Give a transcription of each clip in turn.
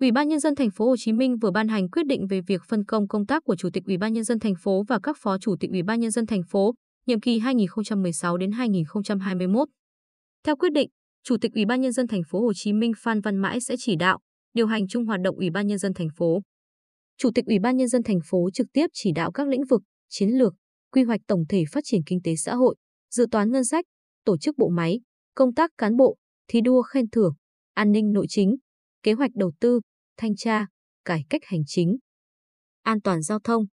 Ủy ban nhân dân thành phố Hồ Chí Minh vừa ban hành quyết định về việc phân công công tác của Chủ tịch Ủy ban nhân dân thành phố và các phó Chủ tịch Ủy ban nhân dân thành phố nhiệm kỳ 2016 đến 2021. Theo quyết định, Chủ tịch Ủy ban nhân dân thành phố Hồ Chí Minh Phan Văn Mãi sẽ chỉ đạo, điều hành chung hoạt động Ủy ban nhân dân thành phố. Chủ tịch Ủy ban nhân dân thành phố trực tiếp chỉ đạo các lĩnh vực, chiến lược, quy hoạch tổng thể phát triển kinh tế xã hội, dự toán ngân sách, tổ chức bộ máy, công tác cán bộ, thi đua khen thưởng, an ninh nội chính, kế hoạch đầu tư, thanh tra, cải cách hành chính, an toàn giao thông,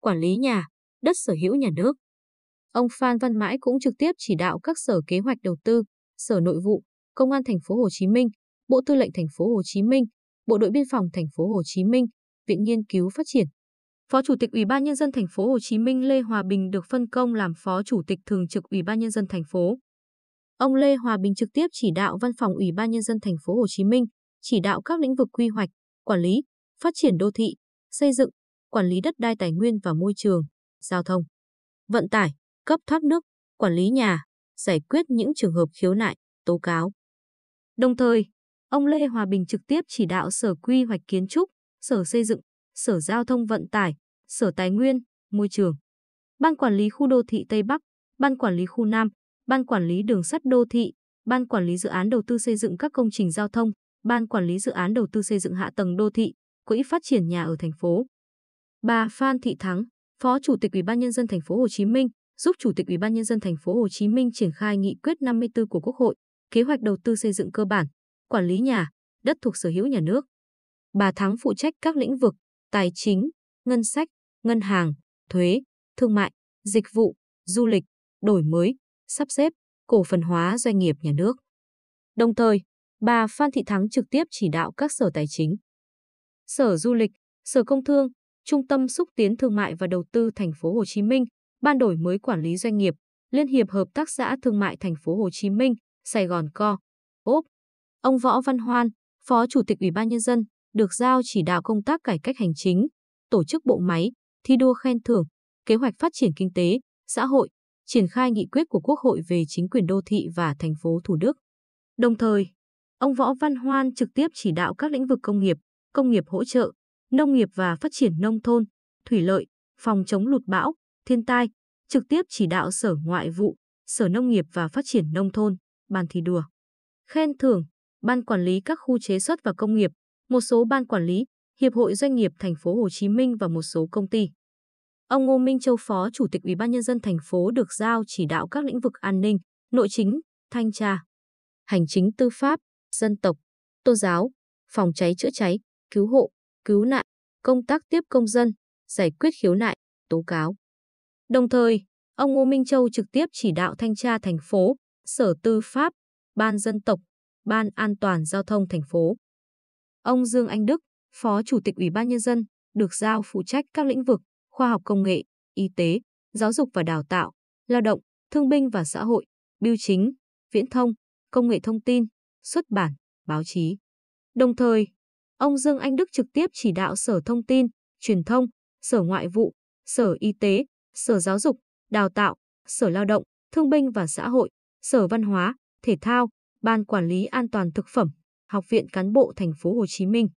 quản lý nhà, đất sở hữu nhà nước. Ông Phan Văn Mãi cũng trực tiếp chỉ đạo các sở kế hoạch đầu tư, sở nội vụ, công an thành phố Hồ Chí Minh, Bộ Tư lệnh thành phố Hồ Chí Minh, Bộ đội biên phòng thành phố Hồ Chí Minh, Viện nghiên cứu phát triển. Phó Chủ tịch Ủy ban nhân dân thành phố Hồ Chí Minh Lê Hòa Bình được phân công làm Phó Chủ tịch thường trực Ủy ban nhân dân thành phố. Ông Lê Hòa Bình trực tiếp chỉ đạo Văn phòng Ủy ban nhân dân thành phố Hồ Chí Minh chỉ đạo các lĩnh vực quy hoạch, quản lý, phát triển đô thị, xây dựng, quản lý đất đai tài nguyên và môi trường, giao thông, vận tải, cấp thoát nước, quản lý nhà, giải quyết những trường hợp khiếu nại, tố cáo. Đồng thời, ông Lê Hòa Bình trực tiếp chỉ đạo Sở Quy hoạch Kiến trúc, Sở Xây dựng, Sở Giao thông Vận tải, Sở Tài nguyên, Môi trường, Ban Quản lý Khu Đô thị Tây Bắc, Ban Quản lý Khu Nam, Ban Quản lý Đường sắt Đô thị, Ban Quản lý Dự án Đầu tư xây dựng các công trình giao thông, Ban Quản lý Dự án Đầu tư xây dựng hạ tầng đô thị, Quỹ phát triển nhà ở thành phố. Bà Phan Thị Thắng, Phó Chủ tịch Ủy ban nhân dân thành phố Hồ Chí Minh, giúp Chủ tịch Ủy ban nhân dân thành phố Hồ Chí Minh triển khai nghị quyết 54 của Quốc hội, kế hoạch đầu tư xây dựng cơ bản, quản lý nhà, đất thuộc sở hữu nhà nước. Bà Thắng phụ trách các lĩnh vực tài chính, ngân sách, ngân hàng, thuế, thương mại, dịch vụ, du lịch, đổi mới, sắp xếp, cổ phần hóa doanh nghiệp nhà nước. Đồng thời, bà Phan Thị Thắng trực tiếp chỉ đạo các sở tài chính, sở du lịch, sở công thương, trung tâm xúc tiến thương mại và đầu tư thành phố Hồ Chí Minh, ban đổi mới quản lý doanh nghiệp, Liên hiệp hợp tác xã thương mại thành phố Hồ Chí Minh, Sài Gòn Co. ốp. Ông Võ Văn Hoan, Phó Chủ tịch Ủy ban nhân dân, được giao chỉ đạo công tác cải cách hành chính, tổ chức bộ máy, thi đua khen thưởng, kế hoạch phát triển kinh tế, xã hội, triển khai nghị quyết của Quốc hội về chính quyền đô thị và thành phố Thủ Đức. Đồng thời, Ông Võ Văn Hoan trực tiếp chỉ đạo các lĩnh vực công nghiệp, công nghiệp hỗ trợ, nông nghiệp và phát triển nông thôn, thủy lợi, phòng chống lụt bão, thiên tai, trực tiếp chỉ đạo Sở Ngoại vụ, Sở Nông nghiệp và Phát triển Nông thôn, Ban thi đua. Khen thưởng, Ban quản lý các khu chế xuất và công nghiệp, một số ban quản lý, Hiệp hội Doanh nghiệp Thành phố Hồ Chí Minh và một số công ty. Ông Ngô Minh Châu Phó Chủ tịch Ủy ban Nhân dân thành phố được giao chỉ đạo các lĩnh vực an ninh, nội chính, thanh tra, hành chính tư pháp, dân tộc, tôn giáo, phòng cháy chữa cháy, cứu hộ, cứu nạn, công tác tiếp công dân, giải quyết khiếu nại, tố cáo. Đồng thời, ông Ngô Minh Châu trực tiếp chỉ đạo thanh tra thành phố, Sở Tư pháp, Ban Dân tộc, Ban An toàn Giao thông thành phố. Ông Dương Anh Đức, Phó Chủ tịch Ủy ban Nhân dân, được giao phụ trách các lĩnh vực khoa học công nghệ, y tế, giáo dục và đào tạo, lao động, thương binh và xã hội, biêu chính, viễn thông, công nghệ thông tin, xuất bản, báo chí. Đồng thời, ông Dương Anh Đức trực tiếp chỉ đạo Sở Thông tin, Truyền thông, Sở Ngoại vụ, Sở Y tế, Sở Giáo dục, Đào tạo, Sở Lao động, Thương binh và Xã hội, Sở Văn hóa, Thể thao, Ban Quản lý An toàn thực phẩm, Học viện Cán bộ Thành phố Hồ Chí Minh